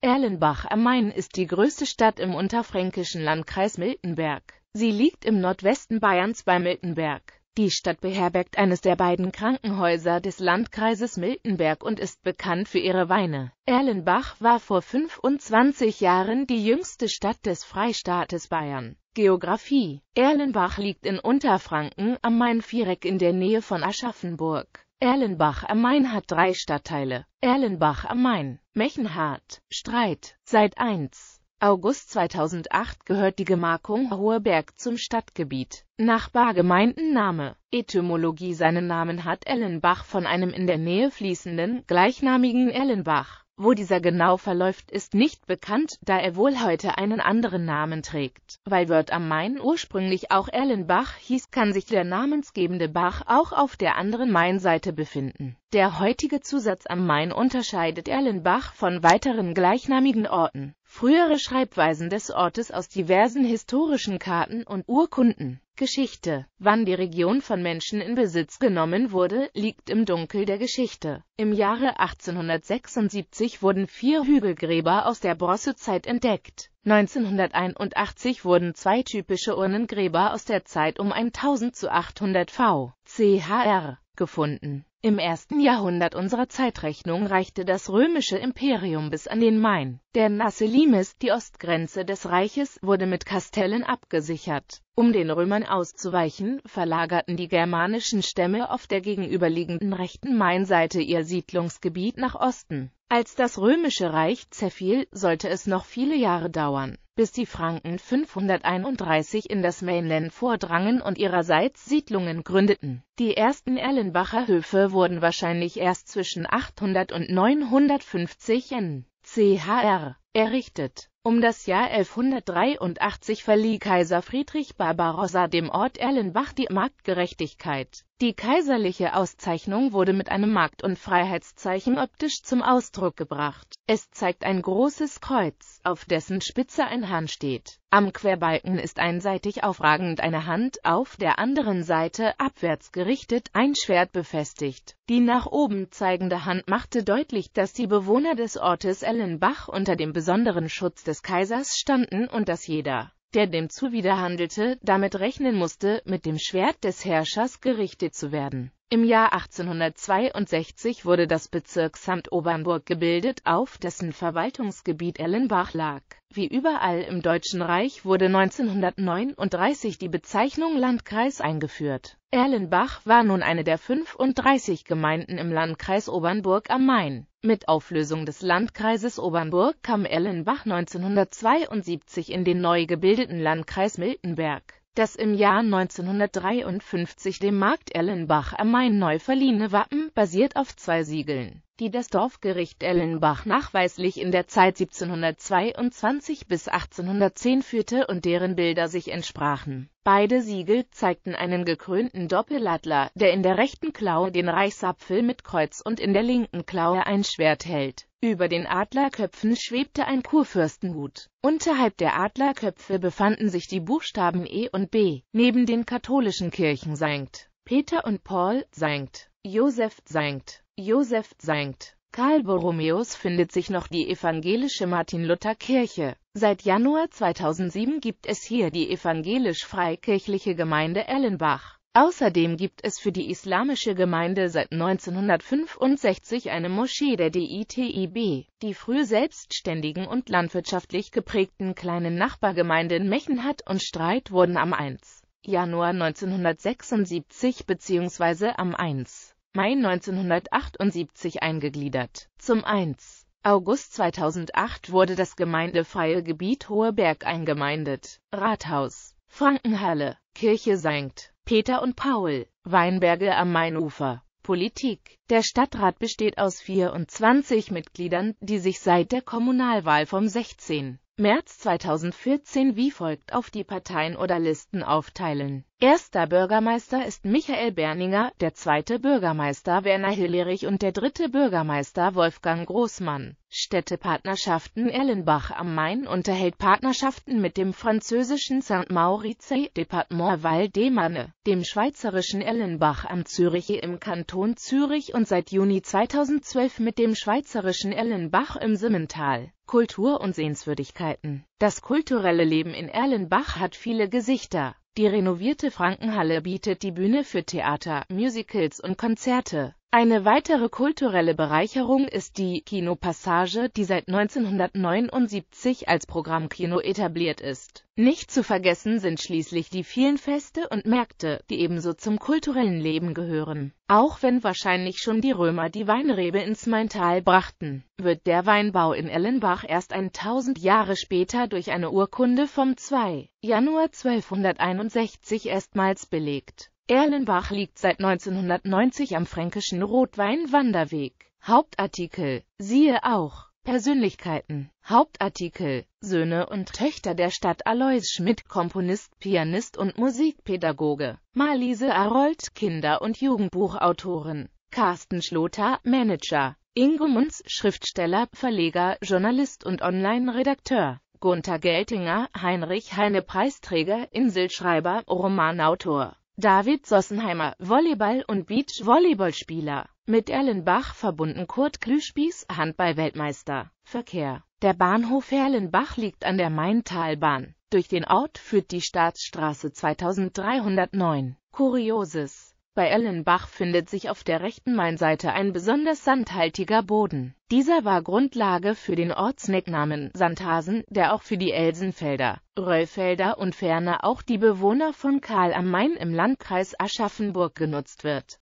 Erlenbach am Main ist die größte Stadt im unterfränkischen Landkreis Miltenberg. Sie liegt im Nordwesten Bayerns bei Miltenberg. Die Stadt beherbergt eines der beiden Krankenhäuser des Landkreises Miltenberg und ist bekannt für ihre Weine. Erlenbach war vor 25 Jahren die jüngste Stadt des Freistaates Bayern. Geografie Erlenbach liegt in Unterfranken am Main-Viereck in der Nähe von Aschaffenburg. Erlenbach am Main hat drei Stadtteile. Erlenbach am Main, Mechenhardt, Streit. Seit 1. August 2008 gehört die Gemarkung Hoheberg zum Stadtgebiet. Nachbargemeindenname. Etymologie Seinen Namen hat Erlenbach von einem in der Nähe fließenden, gleichnamigen Erlenbach wo dieser genau verläuft, ist nicht bekannt, da er wohl heute einen anderen Namen trägt. Weil Wörth am Main ursprünglich auch Erlenbach hieß, kann sich der namensgebende Bach auch auf der anderen Mainseite befinden. Der heutige Zusatz am Main unterscheidet Erlenbach von weiteren gleichnamigen Orten. Frühere Schreibweisen des Ortes aus diversen historischen Karten und Urkunden Geschichte. Wann die Region von Menschen in Besitz genommen wurde, liegt im Dunkel der Geschichte. Im Jahre 1876 wurden vier Hügelgräber aus der Bronzezeit entdeckt. 1981 wurden zwei typische Urnengräber aus der Zeit um 1000 zu 800 v. Chr. gefunden im ersten Jahrhundert unserer Zeitrechnung reichte das römische Imperium bis an den Main. Der Nassilimes, die Ostgrenze des Reiches, wurde mit Kastellen abgesichert. Um den Römern auszuweichen, verlagerten die germanischen Stämme auf der gegenüberliegenden rechten Mainseite ihr Siedlungsgebiet nach Osten. Als das römische Reich zerfiel, sollte es noch viele Jahre dauern, bis die Franken 531 in das Mainland vordrangen und ihrerseits Siedlungen gründeten. Die ersten Erlenbacher Höfe wurden wahrscheinlich erst zwischen 800 und 950 n. CHR errichtet. Um das Jahr 1183 verlieh Kaiser Friedrich Barbarossa dem Ort Erlenbach die Marktgerechtigkeit die kaiserliche Auszeichnung wurde mit einem Markt- und Freiheitszeichen optisch zum Ausdruck gebracht. Es zeigt ein großes Kreuz, auf dessen Spitze ein Hahn steht. Am Querbalken ist einseitig aufragend eine Hand, auf der anderen Seite abwärts gerichtet ein Schwert befestigt. Die nach oben zeigende Hand machte deutlich, dass die Bewohner des Ortes Ellenbach unter dem besonderen Schutz des Kaisers standen und dass jeder der dem zuwiderhandelte, damit rechnen musste, mit dem Schwert des Herrschers gerichtet zu werden. Im Jahr 1862 wurde das Bezirksamt Obernburg gebildet, auf dessen Verwaltungsgebiet Ellenbach lag. Wie überall im Deutschen Reich wurde 1939 die Bezeichnung Landkreis eingeführt. Erlenbach war nun eine der 35 Gemeinden im Landkreis Obernburg am Main. Mit Auflösung des Landkreises Obernburg kam Ellenbach 1972 in den neu gebildeten Landkreis Miltenberg, das im Jahr 1953 dem Markt Ellenbach am Main neu verliehene Wappen basiert auf zwei Siegeln die das Dorfgericht Ellenbach nachweislich in der Zeit 1722 bis 1810 führte und deren Bilder sich entsprachen. Beide Siegel zeigten einen gekrönten Doppeladler, der in der rechten Klaue den Reichsapfel mit Kreuz und in der linken Klaue ein Schwert hält. Über den Adlerköpfen schwebte ein Kurfürstenhut. Unterhalb der Adlerköpfe befanden sich die Buchstaben E und B, neben den katholischen Kirchen Sankt Peter und Paul, Sankt Josef St. Josef St. Karl Borromäus findet sich noch die evangelische Martin-Luther-Kirche. Seit Januar 2007 gibt es hier die evangelisch-freikirchliche Gemeinde Ellenbach. Außerdem gibt es für die islamische Gemeinde seit 1965 eine Moschee der DITIB. Die früh selbstständigen und landwirtschaftlich geprägten kleinen Nachbargemeinden Mechenhardt und Streit wurden am 1. Januar 1976 bzw. am 1. Mai 1978 eingegliedert. Zum 1. August 2008 wurde das gemeindefreie Gebiet Hohe Berg eingemeindet. Rathaus, Frankenhalle, Kirche St. Peter und Paul, Weinberge am Mainufer. Politik. Der Stadtrat besteht aus 24 Mitgliedern, die sich seit der Kommunalwahl vom 16. März 2014 wie folgt auf die Parteien oder Listen aufteilen. Erster Bürgermeister ist Michael Berninger, der zweite Bürgermeister Werner Hillerich und der dritte Bürgermeister Wolfgang Großmann. Städtepartnerschaften Erlenbach am Main unterhält Partnerschaften mit dem französischen St. Maurice Departement Val de Marne, dem schweizerischen Erlenbach am Zürich im Kanton Zürich und seit Juni 2012 mit dem schweizerischen Erlenbach im Simmental. Kultur und Sehenswürdigkeiten. Das kulturelle Leben in Erlenbach hat viele Gesichter. Die renovierte Frankenhalle bietet die Bühne für Theater, Musicals und Konzerte. Eine weitere kulturelle Bereicherung ist die Kinopassage, die seit 1979 als Programmkino etabliert ist. Nicht zu vergessen sind schließlich die vielen Feste und Märkte, die ebenso zum kulturellen Leben gehören. Auch wenn wahrscheinlich schon die Römer die Weinrebe ins Maintal brachten, wird der Weinbau in Ellenbach erst 1000 Jahre später durch eine Urkunde vom 2. Januar 1261 erstmals belegt Erlenbach liegt seit 1990 am fränkischen Rotwein-Wanderweg. Hauptartikel. Siehe auch. Persönlichkeiten. Hauptartikel. Söhne und Töchter der Stadt Alois Schmidt, Komponist, Pianist und Musikpädagoge. Marliese Arold, Kinder- und Jugendbuchautorin. Carsten Schloter, Manager. Ingo Munz, Schriftsteller, Verleger, Journalist und Online-Redakteur. Gunther Geltinger, Heinrich Heine Preisträger, Inselschreiber, Romanautor. David Sossenheimer, Volleyball- und Beachvolleyballspieler. Mit Erlenbach verbunden Kurt Glühspieß, Handball-Weltmeister. Verkehr. Der Bahnhof Erlenbach liegt an der Maintalbahn. Durch den Ort führt die Staatsstraße 2309. Kurioses. Bei Ellenbach findet sich auf der rechten Mainseite ein besonders sandhaltiger Boden. Dieser war Grundlage für den Ortsnicknamen Sandhasen, der auch für die Elsenfelder, Röllfelder und ferner auch die Bewohner von Karl am Main im Landkreis Aschaffenburg genutzt wird